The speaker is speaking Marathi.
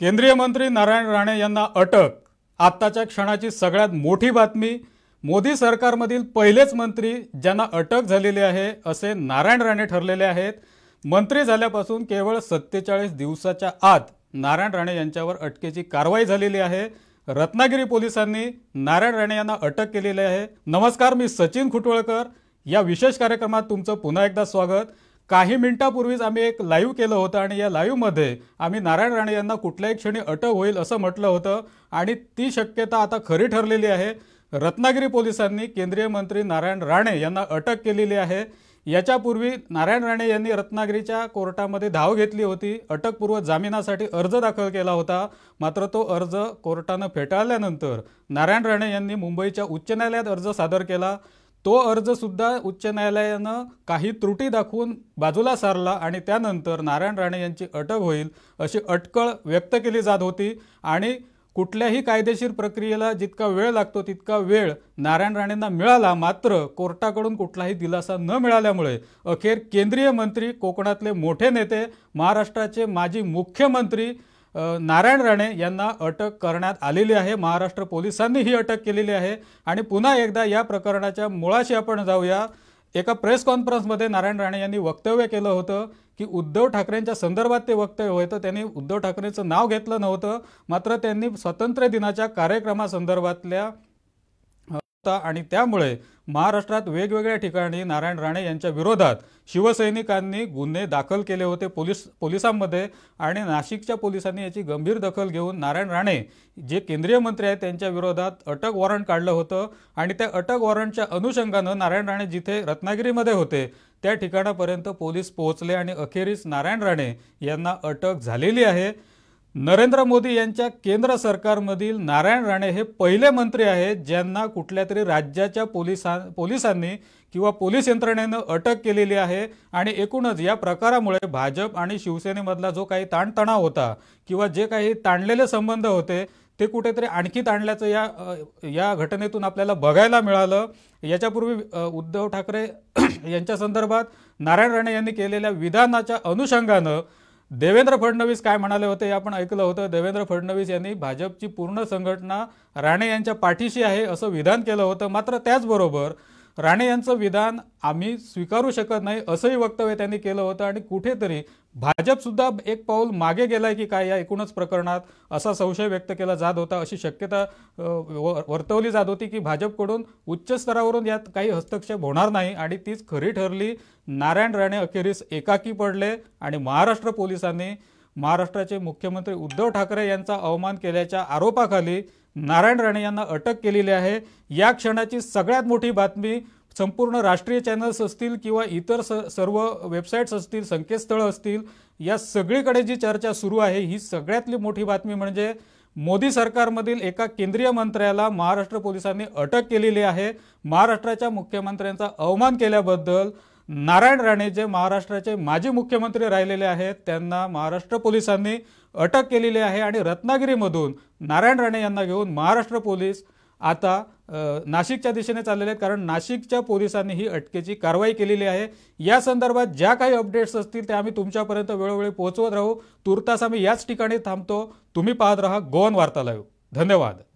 केंद्रीय मंत्री नारायण राणे यांना अटक आत्ताच्या क्षणाची सगळ्यात मोठी बातमी मोदी सरकारमधील पहिलेच मंत्री ज्यांना अटक झालेली आहे असे नारायण राणे ठरलेले आहेत मंत्री झाल्यापासून केवळ सत्तेचाळीस दिवसाच्या आत नारायण राणे यांच्यावर अटकेची कारवाई झालेली आहे रत्नागिरी पोलिसांनी नारायण राणे यांना अटक केलेली आहे नमस्कार मी सचिन खुटवळकर या विशेष कार्यक्रमात तुमचं पुन्हा एकदा स्वागत काही मिनिटापूर्वीच आम्ही एक लाईव्ह केलं होतं आणि या लाईव्हमध्ये आम्ही नारायण राणे यांना कुठल्याही क्षणी अटक होईल असं म्हटलं होतं आणि ती शक्यता आता खरी ठरलेली आहे रत्नागिरी पोलिसांनी केंद्रीय मंत्री नारायण राणे यांना अटक केलेली आहे याच्यापूर्वी नारायण राणे यांनी रत्नागिरीच्या कोर्टामध्ये धाव घेतली होती अटकपूर्व जामिनासाठी अर्ज दाखल केला होता मात्र तो अर्ज कोर्टानं फेटाळल्यानंतर नारायण राणे यांनी मुंबईच्या उच्च न्यायालयात अर्ज सादर केला तो अर्जसुद्धा उच्च न्यायालयानं काही त्रुटी दाखवून बाजूला सारला आणि त्यानंतर नारायण राणे यांची अटक होईल अशी अटकळ व्यक्त केली जात होती आणि कुठल्याही कायदेशीर प्रक्रियेला जितका वेळ लागतो तितका वेळ नारायण राणेंना मिळाला मात्र कोर्टाकडून कुठलाही दिलासा न मिळाल्यामुळे अखेर केंद्रीय मंत्री कोकणातले मोठे नेते महाराष्ट्राचे माजी मुख्यमंत्री नारायण राणे यांना अटक करण्यात आलेली आहे महाराष्ट्र पोलिसांनी ही अटक केलेली आहे आणि पुन्हा एकदा या प्रकरणाच्या मुळाशी आपण जाऊया एका प्रेस कॉन्फरन्समध्ये नारायण राणे यांनी वक्तव्य केलं होतं की उद्धव ठाकरेंच्या संदर्भात ते वक्तव्य होतं त्यांनी उद्धव ठाकरेंचं नाव घेतलं नव्हतं मात्र त्यांनी स्वातंत्र्य दिनाच्या कार्यक्रमासंदर्भातल्या आणि त्यामुळे महाराष्ट्रात वेगवेगळ्या ठिकाणी नारायण राणे यांच्या विरोधात शिवसैनिकांनी गुन्हे दाखल केले होते पोलीस पोलिसांमध्ये आणि नाशिकच्या पोलिसांनी याची गंभीर दखल घेऊन नारायण राणे जे केंद्रीय मंत्री आहेत त्यांच्या विरोधात अटक वॉरंट काढलं होतं आणि त्या अटक वॉरंटच्या अनुषंगानं नारायण राणे जिथे रत्नागिरीमध्ये होते त्या ठिकाणापर्यंत पोलीस पोहोचले आणि अखेरीस नारायण राणे यांना अटक झालेली आहे नरेंद्र मोदी यांच्या केंद्र सरकारमधील नारायण राणे हे पहिले मंत्री आहेत ज्यांना कुठल्या तरी राज्याच्या पोलिसां पोलिसांनी किंवा पोलीस यंत्रणेनं अटक केलेली आहे आणि एकूणच या प्रकारामुळे भाजप आणि शिवसेनेमधला जो काही ताणतणाव होता किंवा जे काही ताणलेले संबंध होते ते कुठेतरी आणखी ताणल्याचं या या घटनेतून आपल्याला बघायला मिळालं याच्यापूर्वी उद्धव ठाकरे यांच्या संदर्भात नारायण राणे यांनी केलेल्या विधानाच्या अनुषंगानं देवेंद्र फडणवीस काय म्हणाले होते हे आपण ऐकलं होतं देवेंद्र फडणवीस यांनी भाजपची पूर्ण संघटना राणे यांच्या पाठीशी आहे असं विधान केलं होतं मात्र त्याचबरोबर राणे यांचं विधान आम्ही स्वीकारू शकत नाही असंही वक्तव्य त्यांनी केलं होतं आणि कुठेतरी भाजपसुद्धा एक पाऊल मागे गेलाय की काय या एकूणच प्रकरणात असा संशय व्यक्त केला जात होता अशी शक्यता वर्तवली जात होती की भाजपकडून उच्च स्तरावरून यात काही हस्तक्षेप होणार नाही आणि तीच खरी ठरली नारायण राणे अखेरीस एकाकी पडले आणि महाराष्ट्र पोलिसांनी महाराष्ट्राचे मुख्यमंत्री उद्धव ठाकरे यांचा अवमान केल्याच्या आरोपाखाली नारायण राणे यांना अटक केलेली आहे या क्षणाची सगळ्यात मोठी बातमी संपूर्ण राष्ट्रीय चॅनल्स असतील किंवा इतर स सर्व वेबसाईट्स असतील संकेतस्थळं असतील या सगळीकडे जी चर्चा सुरू आहे ही सगळ्यातली मोठी बातमी म्हणजे मोदी सरकारमधील एका केंद्रीय मंत्र्याला महाराष्ट्र पोलिसांनी अटक केलेली आहे महाराष्ट्राच्या मुख्यमंत्र्यांचा अवमान केल्याबद्दल नारायण राणे जे महाराष्ट्राचे माजी मुख्यमंत्री राहिलेले आहेत त्यांना महाराष्ट्र पोलिसांनी अटक केलेली आहे आणि रत्नागिरीमधून नारायण राणे यांना घेऊन महाराष्ट्र पोलीस आता नाशिकच्या दिशेने चाललेले आहेत कारण नाशिकच्या पोलिसांनी ही अटकेची कारवाई केलेली आहे या संदर्भात ज्या काही अपडेट्स असतील त्या आम्ही तुमच्यापर्यंत वेळोवेळी पोहोचवत राहू तुर्तास आम्ही याच ठिकाणी थांबतो तुम्ही पाहत राहा गोवन वार्ता धन्यवाद